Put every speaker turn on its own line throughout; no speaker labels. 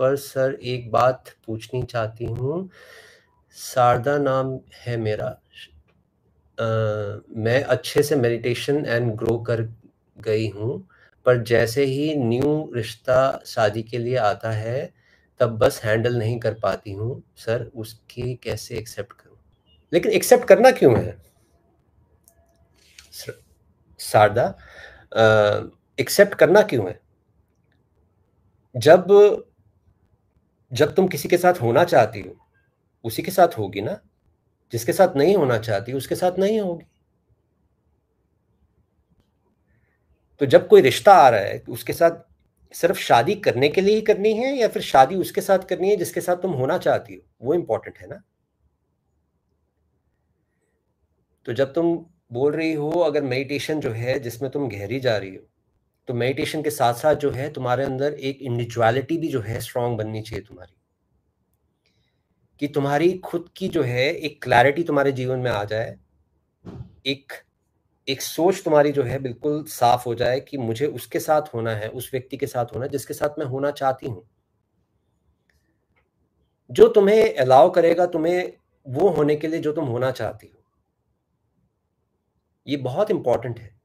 पर सर एक बात पूछनी चाहती हूँ शारदा नाम है मेरा आ, मैं अच्छे से मेडिटेशन एंड ग्रो कर गई हूँ पर जैसे ही न्यू रिश्ता शादी के लिए आता है तब बस हैंडल नहीं कर पाती हूँ सर उसकी कैसे एक्सेप्ट करूँ लेकिन एक्सेप्ट करना क्यों है शारदा एक्सेप्ट करना क्यों है जब जब तुम किसी के साथ होना चाहती हो उसी के साथ होगी ना जिसके साथ नहीं होना चाहती उसके साथ नहीं होगी तो जब कोई रिश्ता आ रहा है तो उसके साथ सिर्फ शादी करने के लिए ही करनी है या फिर शादी उसके साथ करनी है जिसके साथ तुम होना चाहती हो वो इंपॉर्टेंट है ना तो जब तुम बोल रही हो अगर मेडिटेशन जो है जिसमें तुम गहरी जा रही हो तो मेडिटेशन के साथ साथ जो है तुम्हारे अंदर एक इंडिविजुअलिटी भी जो है स्ट्रांग बननी चाहिए तुम्हारी कि तुम्हारी खुद की जो है एक क्लैरिटी तुम्हारे जीवन में आ जाए एक एक सोच तुम्हारी जो है बिल्कुल साफ हो जाए कि मुझे उसके साथ होना है उस व्यक्ति के साथ होना है जिसके साथ मैं होना चाहती हूं जो तुम्हें अलाउ करेगा तुम्हें वो होने के लिए जो तुम होना चाहती हो ये बहुत इंपॉर्टेंट है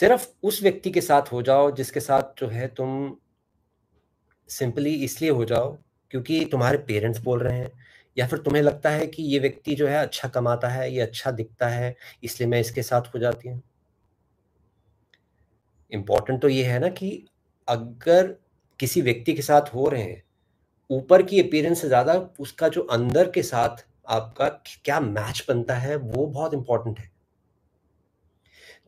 सिर्फ उस व्यक्ति के साथ हो जाओ जिसके साथ जो है तुम सिंपली इसलिए हो जाओ क्योंकि तुम्हारे पेरेंट्स बोल रहे हैं या फिर तुम्हें लगता है कि ये व्यक्ति जो है अच्छा कमाता है ये अच्छा दिखता है इसलिए मैं इसके साथ हो जाती हूँ इम्पॉर्टेंट तो ये है ना कि अगर किसी व्यक्ति के साथ हो रहे हैं ऊपर की अपीयरेंस से ज़्यादा उसका जो अंदर के साथ आपका क्या मैच बनता है वो बहुत इंपॉर्टेंट है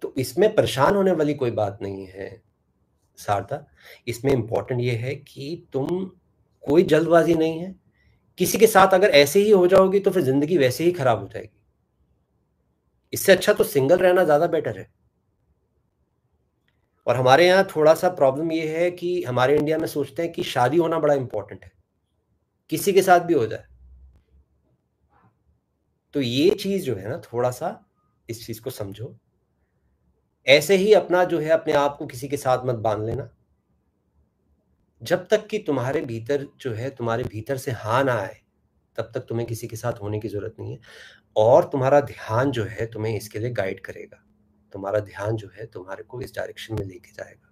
तो इसमें परेशान होने वाली कोई बात नहीं है सारदा इसमें इंपॉर्टेंट ये है कि तुम कोई जल्दबाजी नहीं है किसी के साथ अगर ऐसे ही हो जाओगी तो फिर जिंदगी वैसे ही खराब हो जाएगी इससे अच्छा तो सिंगल रहना ज्यादा बेटर है और हमारे यहाँ थोड़ा सा प्रॉब्लम ये है कि हमारे इंडिया में सोचते हैं कि शादी होना बड़ा इंपॉर्टेंट है किसी के साथ भी हो जाए तो ये चीज जो है ना थोड़ा सा इस चीज को समझो ऐसे ही अपना जो है अपने आप को किसी के साथ मत बांध लेना जब तक कि तुम्हारे भीतर जो है तुम्हारे भीतर से हा ना आए तब तक तुम्हें किसी के साथ होने की जरूरत नहीं है और तुम्हारा ध्यान जो है तुम्हें इसके लिए गाइड करेगा तुम्हारा ध्यान जो है तुम्हारे को इस डायरेक्शन में लेके जाएगा